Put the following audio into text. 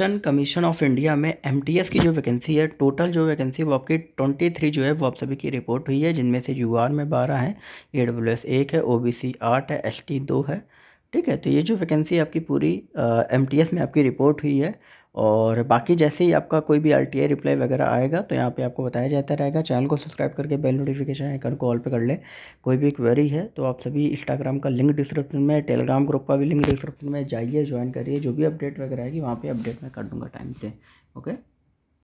election commission of India में M की जो वैकेंसी है टोटल जो वैकेंसी वो आपकी ट्वेंटी थ्री जो है वो आप सभी की रिपोर्ट हुई है जिनमें से यू में बारह है ए डब्ल्यू एस एक है ओ बी सी आठ है एस टी दो है ठीक है तो ये जो वैकेंसी आपकी पूरी एम uh, में आपकी रिपोर्ट हुई है और बाकी जैसे ही आपका कोई भी आर टी आई रिप्लाई वगैरह आएगा तो यहाँ पे आपको बताया जाता रहेगा चैनल को सब्सक्राइब करके बेल नोटिफिकेशन आइकन को ऑल पे कर ले कोई भी क्वेरी है तो आप सभी इंस्टाग्राम का लिंक डिस्क्रिप्शन में टेलीग्राम ग्रुप का भी लिंक डिस्क्रिप्शन में जाइए ज्वाइन करिए जो भी अपडेट वगैरह आएगी वहाँ पर अपडेट मैं कर दूँगा टाइम से ओके